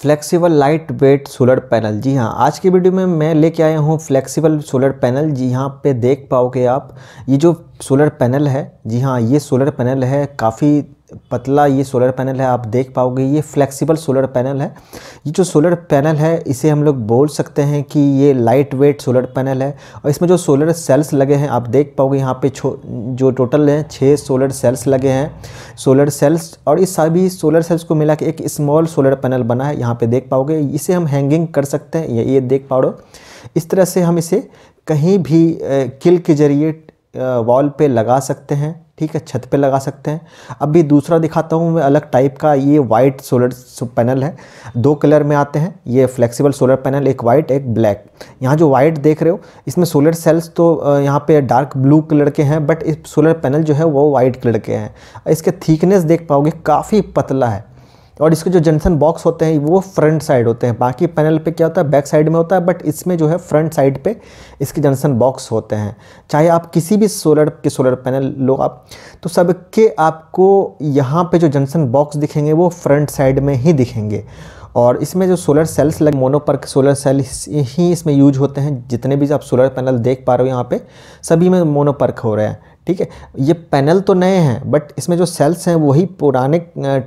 flexible light weight solar panel जी हाँ आज की वीडियो में मैं लेके आया हूँ फ्लेक्सिबल सोलर पैनल जी हाँ पे देख पाओगे आप ये जो सोलर पैनल है जी हाँ ये सोलर पैनल है काफ़ी पतला ये सोलर पैनल है आप देख पाओगे ये फ्लेक्सिबल सोलर पैनल है ये जो सोलर पैनल है इसे हम लोग बोल सकते हैं कि ये लाइट वेट सोलर पैनल है और इसमें जो सोलर सेल्स लगे हैं आप देख पाओगे यहाँ पे छो जो टोटल हैं छः सोलर सेल्स लगे हैं सोलर सेल्स और इस सभी सोलर सेल्स को मिला के एक स्मॉल सोलर पैनल बना है यहाँ पर देख पाओगे इसे हम हैंगिंग कर सकते हैं ये देख पाओ इस तरह से हम इसे कहीं भी किल के ज़रिए वॉल पर लगा सकते हैं ठीक है छत पे लगा सकते हैं अब दूसरा दिखाता हूँ मैं अलग टाइप का ये वाइट सोलर पैनल है दो कलर में आते हैं ये फ्लेक्सिबल सोलर पैनल एक वाइट एक ब्लैक यहाँ जो वाइट देख रहे हो इसमें सोलर सेल्स तो यहाँ पे डार्क ब्लू कलर के हैं बट इस सोलर पैनल जो है वो वाइट कलर के हैं इसके थीकनेस देख पाओगे काफ़ी पतला है और इसके जो जंक्शन बॉक्स होते हैं वो फ्रंट साइड होते हैं बाकी पैनल पे क्या होता है बैक साइड में होता है बट इसमें जो है फ्रंट साइड पे इसके जंक्शन बॉक्स होते हैं चाहे आप किसी भी सोलर के सोलर पैनल लो आप तो सबके आपको यहाँ पे जो जंक्शन बॉक्स दिखेंगे वो फ्रंट साइड में ही दिखेंगे और इसमें जो सोलर सेल्स लग मोनोपर्क सोलर सेल ही इसमें यूज होते हैं जितने भी आप सोलर पैनल देख पा रहे हो यहाँ पे सभी में मोनोपर्क हो रहे हैं ठीक है ये पैनल तो नए हैं बट इसमें जो सेल्स हैं वही पुराने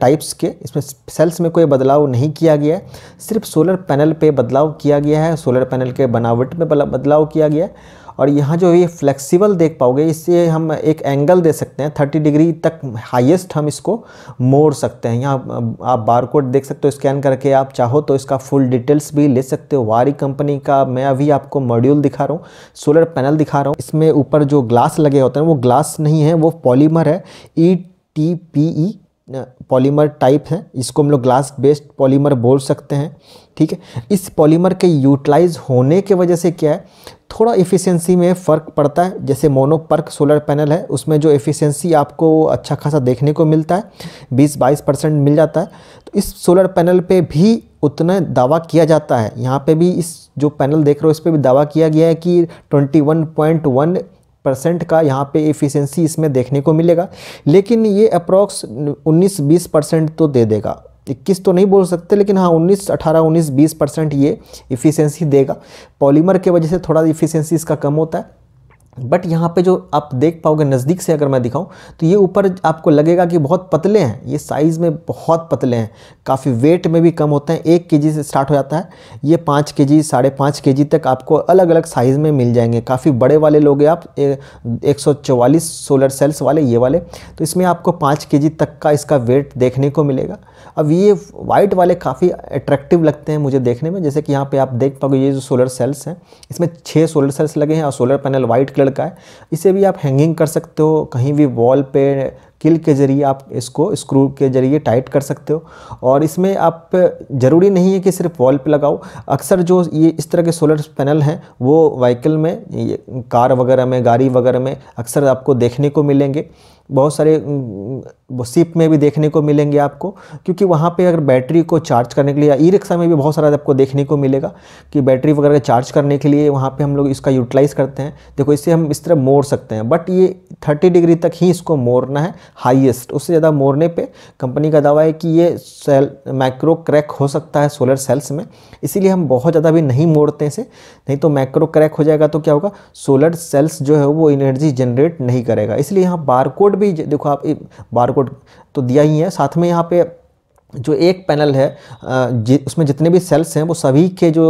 टाइप्स के इसमें सेल्स में कोई बदलाव नहीं किया गया है सिर्फ सोलर पैनल पे बदलाव किया गया है सोलर पैनल के बनावट में बदलाव किया गया है और यहाँ जो ये फ्लेक्सिबल देख पाओगे इससे हम एक एंगल दे सकते हैं थर्टी डिग्री तक हाइएस्ट हम इसको मोड़ सकते हैं यहाँ आप बार देख सकते हो स्कैन करके आप चाहो तो इसका फुल डिटेल्स भी ले सकते हो वारी कंपनी का मैं अभी आपको मॉड्यूल दिखा रहा हूँ सोलर पैनल दिखा रहा हूँ इसमें ऊपर जो ग्लास लगे होते हैं वो ग्लास नहीं है वो पॉलीमर है E T P E polymer type है इसको हम लोग ग्लास बेस्ड पॉलीमर बोल सकते हैं ठीक है इस पॉलीमर के यूटिलाइज होने के वजह से क्या है थोड़ा एफिशिएंसी में फ़र्क पड़ता है जैसे मोनोपर्क सोलर पैनल है उसमें जो एफिशिएंसी आपको अच्छा खासा देखने को मिलता है 20-22 परसेंट मिल जाता है तो इस सोलर पैनल पे भी उतना दावा किया जाता है यहाँ पे भी इस जो पैनल देख रहे हो इस पर भी दावा किया गया है कि ट्वेंटी परसेंट का यहाँ पे एफिशिएंसी इसमें देखने को मिलेगा लेकिन ये अप्रॉक्स 19-20 परसेंट तो दे देगा इक्कीस तो नहीं बोल सकते लेकिन हाँ उन्नीस अठारह उन्नीस बीस परसेंट ये इफ़िशेंसी देगा पॉलीमर के वजह से थोड़ा इफ़िशेंसी इसका कम होता है बट यहाँ पे जो आप देख पाओगे नज़दीक से अगर मैं दिखाऊं तो ये ऊपर आपको लगेगा कि बहुत पतले हैं ये साइज़ में बहुत पतले हैं काफ़ी वेट में भी कम होते हैं एक के से स्टार्ट हो जाता है ये पाँच के जी साढ़े पाँच के जी तक आपको अलग अलग साइज़ में मिल जाएंगे काफ़ी बड़े वाले लोगे आप एक सौ सोलर सेल्स वाले ये वाले तो इसमें आपको पाँच के तक का इसका वेट देखने को मिलेगा अब ये वाइट वाले काफ़ी अट्रैक्टिव लगते हैं मुझे देखने में जैसे कि यहाँ पे आप देख पाओगे ये जो सोलर सेल्स हैं इसमें छः सोलर सेल्स लगे हैं और सोलर पैनल वाइट कलर का है इसे भी आप हैंगिंग कर सकते हो कहीं भी वॉल पे किल के ज़रिए आप इसको स्क्रू के ज़रिए टाइट कर सकते हो और इसमें आप ज़रूरी नहीं है कि सिर्फ वॉल पे लगाओ अक्सर जो ये इस तरह के सोलर पैनल हैं वो व्हीकल में कार वगैरह में गाड़ी वगैरह में अक्सर आपको देखने को मिलेंगे बहुत सारे वो सिप में भी देखने को मिलेंगे आपको क्योंकि वहाँ पे अगर बैटरी को चार्ज करने के लिए या ई रिक्शा में भी बहुत सारा आपको देखने को मिलेगा कि बैटरी वगैरह चार्ज करने के लिए वहाँ पे हम लोग इसका यूटिलाइज़ करते हैं देखो इससे हम इस तरह मोड़ सकते हैं बट ये थर्टी डिग्री तक ही इसको मोड़ना है हाइएस्ट उससे ज़्यादा मोड़ने पर कंपनी का दावा है कि ये सेल माइक्रो क्रैक हो सकता है सोलर सेल्स में इसीलिए हम बहुत ज़्यादा भी नहीं मोड़ते इसे नहीं तो माइक्रो क्रैक हो जाएगा तो क्या होगा सोलर सेल्स जो है वो एनर्जी जनरेट नहीं करेगा इसलिए यहाँ बारकोड भी देखो आप बारकोड कोड तो दिया ही है साथ में यहाँ पे जो एक पैनल है जि, उसमें जितने भी सेल्स हैं वो सभी के जो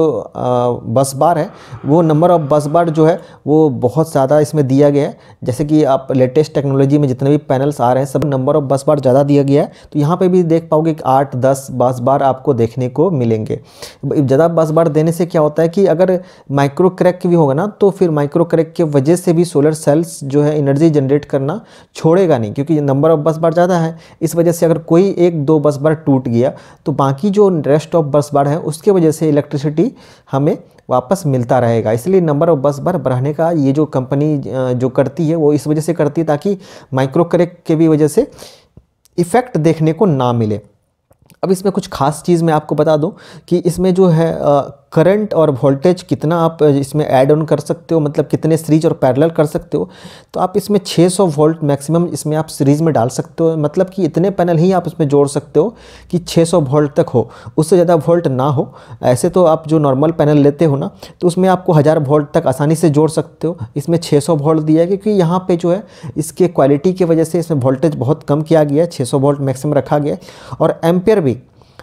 बस बार है वो नंबर ऑफ बस बार जो है वो बहुत ज़्यादा इसमें दिया गया है जैसे कि आप लेटेस्ट टेक्नोलॉजी में जितने भी पैनल्स आ रहे हैं सब नंबर ऑफ बस बार ज़्यादा दिया गया है तो यहाँ पे भी देख पाओगे कि आठ दस बस बार आपको देखने को मिलेंगे ज़्यादा बस बार देने से क्या होता है कि अगर माइक्रो क्रैक भी होगा ना तो फिर माइक्रो क्रैक के वजह से भी सोलर सेल्स जो है एनर्जी जनरेट करना छोड़ेगा नहीं क्योंकि नंबर ऑफ बस बार ज़्यादा है इस वजह से अगर कोई एक दो बस बार टूट गया तो बाकी जो रेस्ट ऑफ बस बार है उसके वजह से इलेक्ट्रिसिटी हमें वापस मिलता रहेगा इसलिए नंबर ऑफ बस बार बढ़ाने का ये जो कंपनी जो करती है वो इस वजह से करती है ताकि माइक्रो करेक्ट के भी वजह से इफ़ेक्ट देखने को ना मिले अब इसमें कुछ खास चीज़ मैं आपको बता दूं कि इसमें जो है करंट और वोल्टेज कितना आप इसमें ऐड ऑन कर सकते हो मतलब कितने सीरीज और पैरेलल कर सकते हो तो आप इसमें 600 वोल्ट मैक्सिमम इसमें आप सीरीज में डाल सकते हो मतलब कि इतने पैनल ही आप इसमें जोड़ सकते हो कि 600 वोल्ट तक हो उससे ज़्यादा वोल्ट ना हो ऐसे तो आप जो नॉर्मल पैनल लेते हो ना तो उसमें आपको हज़ार वोल्ट तक आसानी से जोड़ सकते हो इसमें छः वोल्ट दिया है क्योंकि यहाँ पर जो है इसके क्वालिटी की वजह से इसमें वोल्टेज बहुत कम किया गया है छः वोल्ट मैक्सिमम रखा गया और एम्पेयर भी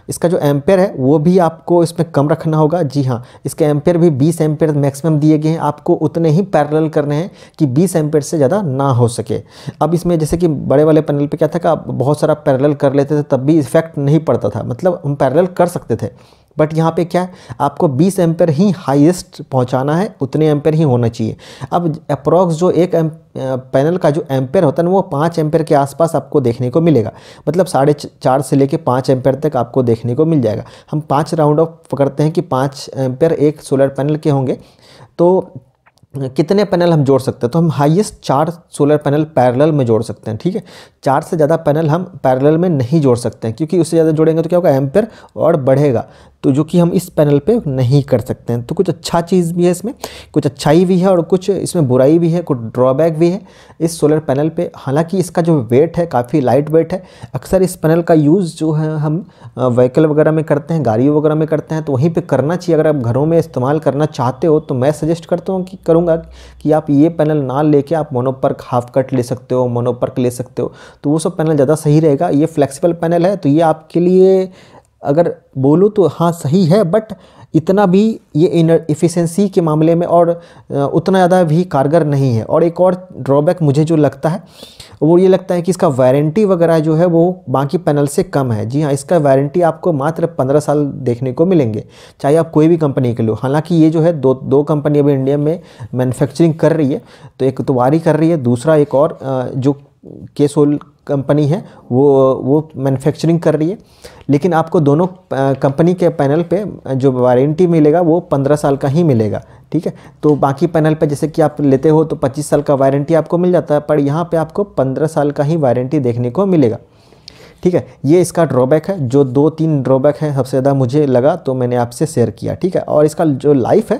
इसका जो एम्पेयर है वो भी आपको इसमें कम रखना होगा जी हाँ इसके एम्पेयर भी बीस एम्पेयर मैक्सिमम दिए गए हैं आपको उतने ही पैरल करने हैं कि बीस एम्पेयर से ज़्यादा ना हो सके अब इसमें जैसे कि बड़े वाले पैनल पर क्या था कि आप बहुत सारा पैरल कर लेते थे तब भी इफेक्ट नहीं पड़ता था मतलब हम पैरल कर सकते थे बट यहाँ पे क्या है आपको 20 एम्पेयर ही हाईएस्ट पहुँचाना है उतने एम्पेयर ही होना चाहिए अब अप्रॉक्स जो एक एम पैनल का जो एम्पेयर होता है ना वो पाँच एम्पेयर के आसपास आपको देखने को मिलेगा मतलब साढ़े चार से लेके पाँच एम्पेयर तक आपको देखने को मिल जाएगा हम पाँच राउंड ऑफ करते हैं कि पाँच एम्पेयर एक सोलर पैनल के होंगे तो कितने पैनल हम जोड़ सकते हैं तो हम हाईएस्ट चार सोलर पैनल पैरेलल में जोड़ सकते हैं ठीक है चार से ज़्यादा पैनल हम पैरेलल में नहीं जोड़ सकते हैं क्योंकि उससे ज़्यादा जोड़ेंगे तो क्या होगा एम्पेयर और बढ़ेगा तो जो कि हम इस पैनल पे नहीं कर सकते हैं तो कुछ अच्छा चीज़ भी है इसमें कुछ अच्छाई भी है और कुछ इसमें बुराई भी है कुछ ड्रॉबैक भी है इस सोलर पैनल पे हालांकि इसका जो वेट है काफ़ी लाइट वेट है अक्सर इस पैनल का यूज़ जो है हम व्हीकल वगैरह में करते हैं गाड़ियों वगैरह में करते हैं तो वहीं पर करना चाहिए अगर आप घरों में इस्तेमाल करना चाहते हो तो मैं सजेस्ट करता हूँ कि करूँगा कि आप ये पैनल ना लेके आप मोनोपर्क हाफ कट ले सकते हो मोनोपर्क ले सकते हो तो वो सब पैनल ज़्यादा सही रहेगा ये फ्लैक्सीबल पैनल है तो ये आपके लिए अगर बोलूँ तो हाँ सही है बट इतना भी ये इनर इफ़िशेंसी के मामले में और उतना ज़्यादा भी कारगर नहीं है और एक और ड्रॉबैक मुझे जो लगता है वो ये लगता है कि इसका वारंटी वगैरह जो है वो बाकी पैनल से कम है जी हाँ इसका वारंटी आपको मात्र पंद्रह साल देखने को मिलेंगे चाहे आप कोई भी कंपनी के लो हालांकि ये जो है दो दो कंपनी अभी इंडिया में मैनुफैक्चरिंग कर रही है तो एक तो वारी कर रही है दूसरा एक और जो केसोल कंपनी है वो वो मैन्युफैक्चरिंग कर रही है लेकिन आपको दोनों कंपनी के पैनल पे जो वारंटी मिलेगा वो पंद्रह साल का ही मिलेगा ठीक है तो बाकी पैनल पे जैसे कि आप लेते हो तो पच्चीस साल का वारंटी आपको मिल जाता है पर यहाँ पर आपको पंद्रह साल का ही वारंटी देखने को मिलेगा ठीक है ये इसका ड्रॉबैक है जो दो तीन ड्रॉबैक है सबसे ज़्यादा मुझे लगा तो मैंने आपसे शेयर किया ठीक है और इसका जो लाइफ है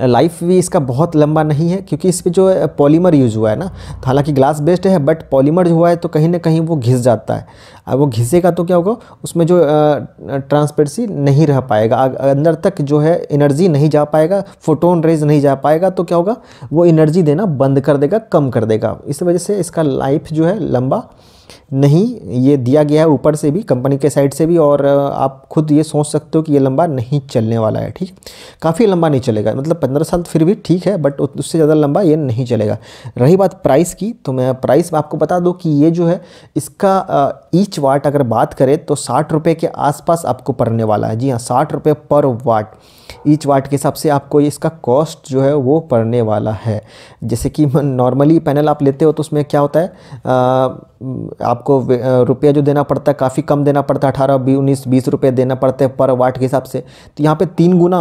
लाइफ भी इसका बहुत लंबा नहीं है क्योंकि इस पर जो पॉलीमर यूज़ हुआ है ना हालांकि ग्लास बेस्ड है बट पॉलीमर जो हुआ है तो कहीं ना कहीं वो घिस जाता है अब वो घिसेगा तो क्या होगा उसमें जो ट्रांसपेरेंसी नहीं रह पाएगा अंदर तक जो है एनर्जी नहीं जा पाएगा फोटोन रेज नहीं जा पाएगा तो क्या होगा वो एनर्जी देना बंद कर देगा कम कर देगा इस वजह से इसका लाइफ जो है लंबा नहीं ये दिया गया है ऊपर से भी कंपनी के साइड से भी और आप खुद ये सोच सकते हो कि ये लंबा नहीं चलने वाला है ठीक काफ़ी लंबा नहीं चलेगा मतलब पंद्रह साल फिर भी ठीक है बट उससे ज़्यादा लंबा ये नहीं चलेगा रही बात प्राइस की तो मैं प्राइस आपको बता दूँ कि ये जो है इसका ईच वाट अगर बात करें तो साठ रुपये के आसपास आपको पड़ने वाला है जी हाँ साठ रुपये पर वाट ईच वाट के हिसाब से आपको इसका कॉस्ट जो है वो पड़ने वाला है जैसे कि नॉर्मली पैनल आप लेते हो तो उसमें क्या होता है आ, आप आपको रुपया जो देना पड़ता है काफ़ी कम देना पड़ता है अठारह बी उन्नीस बीस रुपये देना पड़ते हैं पर वाट के हिसाब से तो यहाँ पे तीन गुना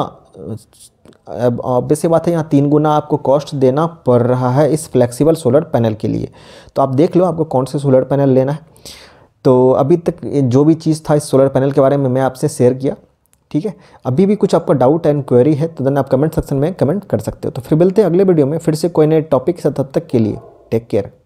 ऑब्वियस बात है यहाँ तीन गुना आपको कॉस्ट देना पड़ रहा है इस फ्लेक्सिबल सोलर पैनल के लिए तो आप देख लो आपको कौन से सोलर पैनल लेना है तो अभी तक जो भी चीज़ था इस सोलर पैनल के बारे में मैं आपसे शेयर किया ठीक है अभी भी कुछ आपका डाउट एंड क्वेरी है तो देन आप कमेंट सेक्शन में कमेंट कर सकते हो तो फिर मिलते हैं अगले वीडियो में फिर से कोई नए टॉपिक से तब तक के लिए टेक केयर